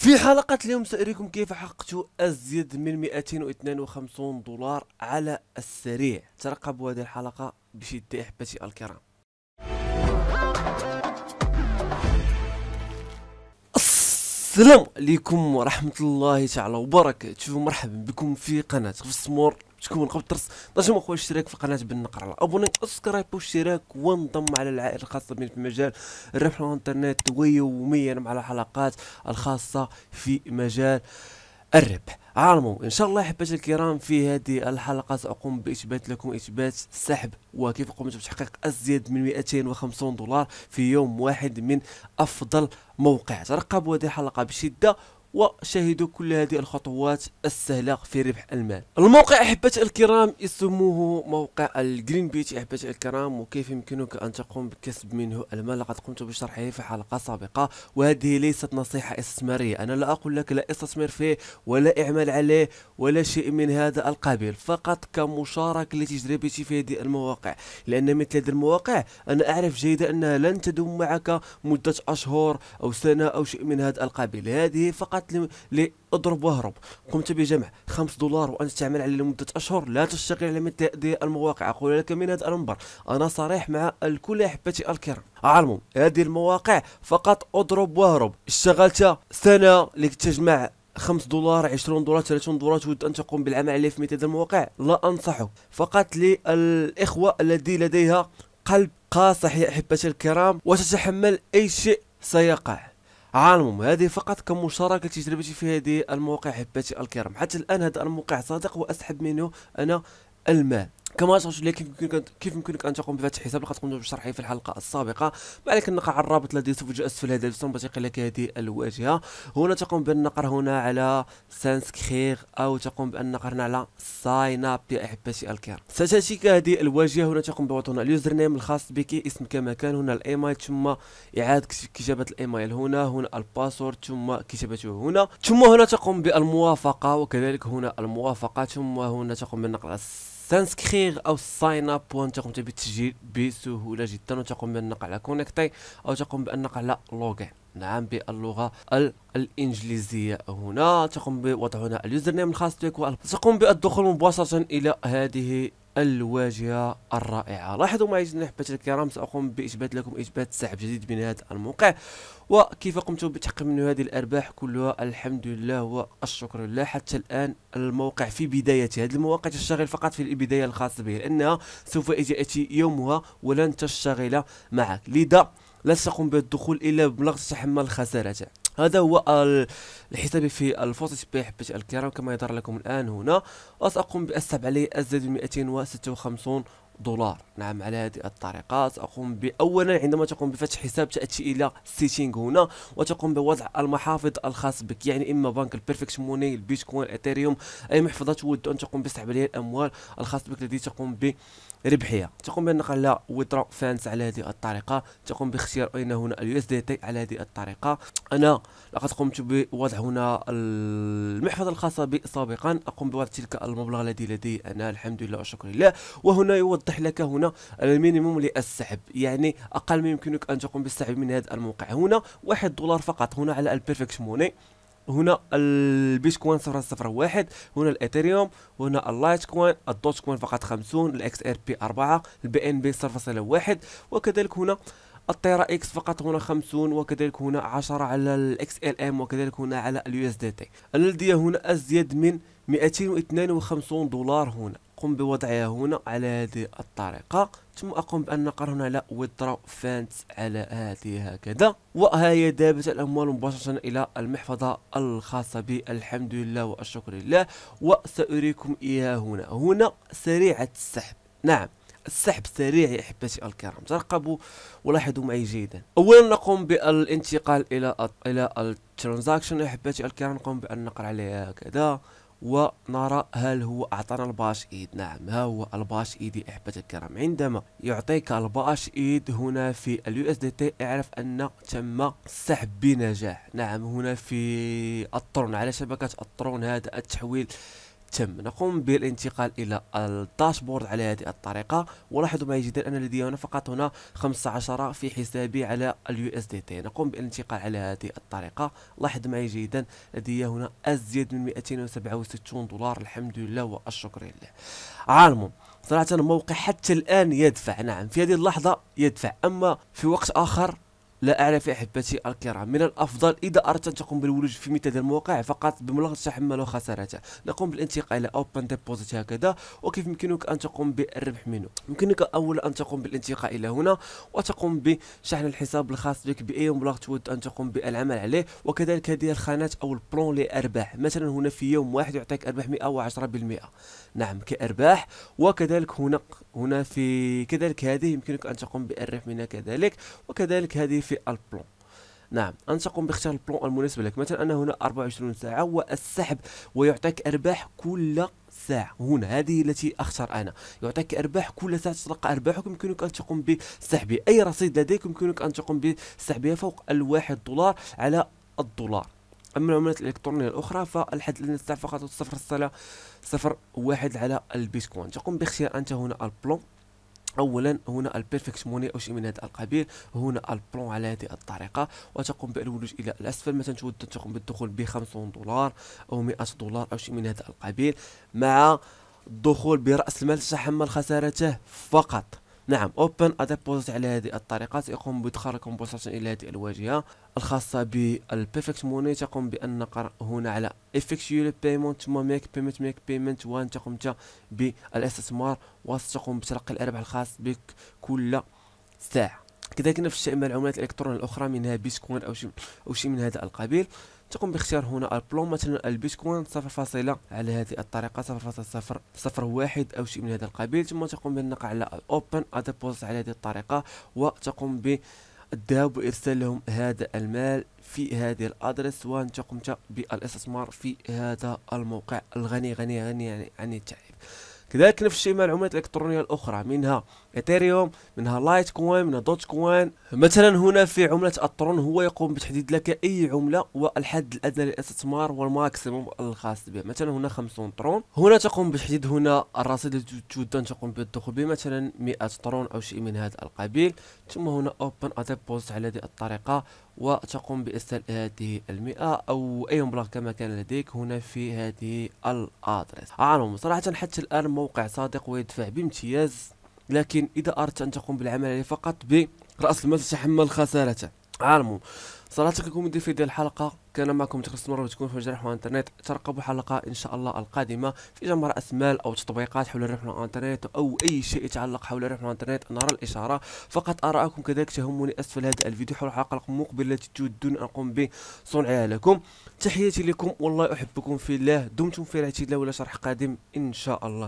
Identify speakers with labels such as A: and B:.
A: في حلقة اليوم سأريكم كيف حققت أزيد من 252 دولار على السريع ترقبوا هذه الحلقة بشدة إحبتي الكرام السلام عليكم ورحمة الله تعالى وبركاته مرحبا بكم في قناة غفصمور تكون قبل الدرس ضغطوا اخويا الاشتراك في بن بالنقرة ابوني سبسكرايب واشتراك وانضم على العائله الخاصه بنا في مجال الربح الانترنت ويوميا مع الحلقات الخاصه في مجال الربح على ان شاء الله احبتي الكرام في هذه الحلقه ساقوم باثبات لكم اثبات سحب وكيف قمت بتحقيق ازيد من 250 دولار في يوم واحد من افضل موقع ترقبوا هذه الحلقه بشده وشاهدوا كل هذه الخطوات السهلة في ربح المال الموقع أحبتي الكرام يسموه موقع الجرين بيت أحبتي الكرام وكيف يمكنك أن تقوم بكسب منه المال لقد قمت بشرحه في حلقة سابقة وهذه ليست نصيحة استثمارية أنا لا أقول لك لا استثمر فيه ولا اعمل عليه ولا شيء من هذا القبيل فقط كمشارك لتجربتي في هذه المواقع لأن مثل هذه المواقع أنا أعرف جيدا أنها لن تدوم معك مدة أشهر أو سنة أو شيء من هذا القبيل هذه فقط فقط لاضرب واهرب قمت بجمع 5 دولار وانت تعمل عليه لمده اشهر لا تشتغل على مثل هذه المواقع اقول لك من هذا المنبر انا صريح مع الكل احبتي الكرام اعلموا هذه المواقع فقط اضرب واهرب اشتغلت سنه لتجمع 5 دولار 20 دولار 30 دولار تود ان تقوم بالعمل عليه في مثل هذه المواقع لا انصحه فقط للاخوه الذي لديها قلب قاصح يا احبتي الكرام وتتحمل اي شيء سيقع عالمهم هذه فقط كمشاركة تجربتي في هذه الموقع حباتي الكرام حتى الآن هذا الموقع صادق وأسحب منه أنا المال كما شرحت لك كيف يمكنك كيف يمكنك ان تقوم بفتح حساب لقد قمت بشرحه في الحلقه السابقه ما عليك النقر على الرابط الذي سوف اسفل هذا الفيديو بطريقه لك هذه الواجهه هنا تقوم بالنقر هنا على سانسكريغ او تقوم بالنقر هنا على ساين اب يا احبتي الكرام ستاتيك هذه الواجهه هنا تقوم بوضع هنا اليوزر نيم الخاص بك اسم كما كان هنا الايميل ثم اعاده كتابه الايميل هنا هنا الباسورد ثم كتابته هنا ثم هنا تقوم بالموافقه وكذلك هنا الموافقه ثم هنا تقوم بالنقر على سانسكريغ او ساين اب وان تقوم بالتسجيل بسهوله جدا وتقوم بالنقع على كونيكتي او تقوم بالنقع على لوغين نعم باللغه الانجليزيه هنا تقوم بوضع هنا اليوزر نيم الخاص بك تقوم بالدخول مباشره الى هذه الواجهه الرائعه لاحظوا معي احبتي الكرام ساقوم باثبات لكم اثبات سحب جديد من هذا الموقع وكيف قمت بتحقيق من هذه الارباح كلها الحمد لله والشكر لله حتى الان الموقع في بدايته هذه المواقع تشتغل فقط في البدايه الخاصه به لانها سوف ياتي يومها ولن تشتغل معك لذا لا تقوم بالدخول الا بمبلغ تحمل خسارته هذا هو الحساب في الفوتوشوب باش الكرام كما يظهر لكم الآن هنا وسأقوم بأسحب عليه الزائد 256 دولار نعم على هذه الطريقة سأقوم بأولا عندما تقوم بفتح حساب تأتي إلى سيتينغ هنا وتقوم بوضع المحافظ الخاص بك يعني إما بنك البيرفكت موني البيتكوين الاثيريوم أي محفظة تود أن تقوم بسحب عليها الأموال الخاص بك الذي تقوم بربحها تقوم بالنقل على ويترا فانس على هذه الطريقه تقوم باختيار اين هنا اليو اس دي تي على هذه الطريقه انا لقد قمت بوضع هنا المحفظه الخاصه بي سابقا اقوم بوضع تلك المبلغ الذي لدي انا الحمد لله والشكر لله وهنا يوضع يوضح لك هنا المينيموم للسحب يعني اقل ما يمكنك ان تقوم بالسحب من هذا الموقع هنا واحد دولار فقط هنا على البيرفكت موني هنا البيتكوين صفر صفر واحد هنا الاثيريوم هنا اللايت كوين الدوت كوين فقط خمسون الاكس ار بي اربعة البي ان بي صفر صفر واحد وكذلك هنا الطيرا اكس فقط هنا خمسون وكذلك هنا عشرة على الاكس ال ام وكذلك هنا على اليو اس دي تي الذي هنا ازيد من 252 دولار هنا أقوم بوضعها هنا على هذه الطريقة ثم أقوم بأن هنا على withdraw funds على هذه هكذا وها هي ذهبت الأموال مباشرة إلى المحفظة الخاصة بي الحمد لله والشكر لله وسأريكم إياها هنا هنا سريعة السحب نعم السحب سريع يا احبتي الكرام ترقبوا ولاحظوا معي جيدا اولا نقوم بالانتقال الى الى الترانزاكشن احبتي الكرام نقوم بان نقر عليها هكذا ونرى هل هو أعطانا الباش إيد نعم ها هو الباش إيد يا الكرام عندما يعطيك الباش إيد هنا في اليو اس دي تي اعرف أن تم السحب بنجاح نعم هنا في الترون على شبكة الترون هذا التحويل تم نقوم بالانتقال الى الداشبورد على هذه الطريقه ولاحظوا معي جدا ان لدي هنا فقط هنا 15 في حسابي على اليو اس دي تي نقوم بالانتقال على هذه الطريقه لاحظ معي جيدا لدي هنا ازيد من 267 دولار الحمد لله والشكر لله عالمهم صراحه الموقع حتى الان يدفع نعم في هذه اللحظه يدفع اما في وقت اخر لا أعرف أحبتي الكرام من الأفضل إذا أردت أن تقوم بالولوج في مثل هذا الموقع فقط بملخص تحمل خسارته نقوم بالانتقال إلى أوبن ديبوزيت هكذا وكيف يمكنك أن تقوم بالربح منه يمكنك أولا أن تقوم بالانتقال إلى هنا وتقوم بشحن الحساب الخاص بك بأي مبلغ تود أن تقوم بالعمل عليه وكذلك هذه الخانات أو البلون لأرباح مثلا هنا في يوم واحد يعطيك أرباح 110% نعم كأرباح وكذلك هنا هنا في كذلك هذه يمكنك أن تقوم بالربح منها كذلك وكذلك هذه في البلون نعم أنت تقوم باختيار البلون المناسب لك مثلا أنا هنا 24 ساعة والسحب ويعطيك أرباح كل ساعة هنا هذه التي أختار أنا يعطيك أرباح كل ساعة تتلقى أرباحك يمكنك أن تقوم بسحب أي رصيد لديك يمكنك أن تقوم بسحبها فوق الواحد دولار على الدولار أما العملات الإلكترونية الأخرى فالحد الأدنى فقط صفر صفر واحد على البيتكوين تقوم باختيار أنت هنا البلون اولا هنا البيرفكت موني او شيء من هذا القبيل هنا البلون على هذه الطريقه وتقوم بالولوج الى الاسفل مثلا تود تقوم بالدخول ب 50 دولار او 100 دولار او شيء من هذا القبيل مع الدخول براس المال تحمل خسارته فقط نعم اوبن اديبوزيت على هذه الطريقة سيقوم بادخال الكومبوزيشن الى هذه الواجهة الخاصة بالبيرفكت موني تقوم بان هنا على افكتيو بيمنت ثم ميك بيمنت ميك بيمنت وان تقوم انت بالاستثمار وستقوم بتلقي الارباح الخاص بك كل ساعة كذلك نفس الشيء مع العملات الالكترونية الاخرى منها بيتكوين او شيء او شيء من هذا القبيل تقوم باختيار هنا البلون مثلا البيتكوين صفر فاصلة على هذه الطريقة صفر فاصلة صفر صفر واحد أو شيء من هذا القبيل ثم تقوم بالنقر على الأوبن ادبوز على هذه الطريقة وتقوم ب وارسال لهم هذا المال في هذه الادرس وانت قمت بالاستثمار في هذا الموقع الغني غني غني عن يعني يعني التعريف كذلك نفس الشيء مع العملات الالكترونيه الاخرى منها ايثيريوم منها لايت كوين منها دوت كوين مثلا هنا في عمله الترون هو يقوم بتحديد لك اي عمله والحد الادنى للاستثمار والماكسيموم الخاص بها مثلا هنا 50 ترون هنا تقوم بتحديد هنا الرصيد الجدا تقوم بالدخول به مثلا 100 ترون او شيء من هذا القبيل ثم هنا اوبن اديبوزيت على هذه الطريقه وتقوم بإرسال هذه المئة أو أي مبلغ كما كان لديك هنا في هذه الأدرس أعلم صراحة حتى الآن موقع صادق ويدفع بامتياز لكن إذا أردت أن تقوم بالعمل عليه فقط برأس المال تتحمل خسارته عالمو صراحة لكم مدير في ديال الحلقة كان معكم تخلص مرة وتكون في جرح الانترنت ترقبوا حلقة إن شاء الله القادمة في جمع رأس مال أو تطبيقات حول الربح والانترنت أو أي شيء يتعلق حول الربح والانترنت نرى الإشارة فقط اراكم كذلك تهمني أسفل هذا الفيديو حول الحلقة المقبلة التي تودون أن أقوم بصنعها لكم تحياتي لكم والله أحبكم في الله دمتم في رعاية الله ولا شرح قادم إن شاء الله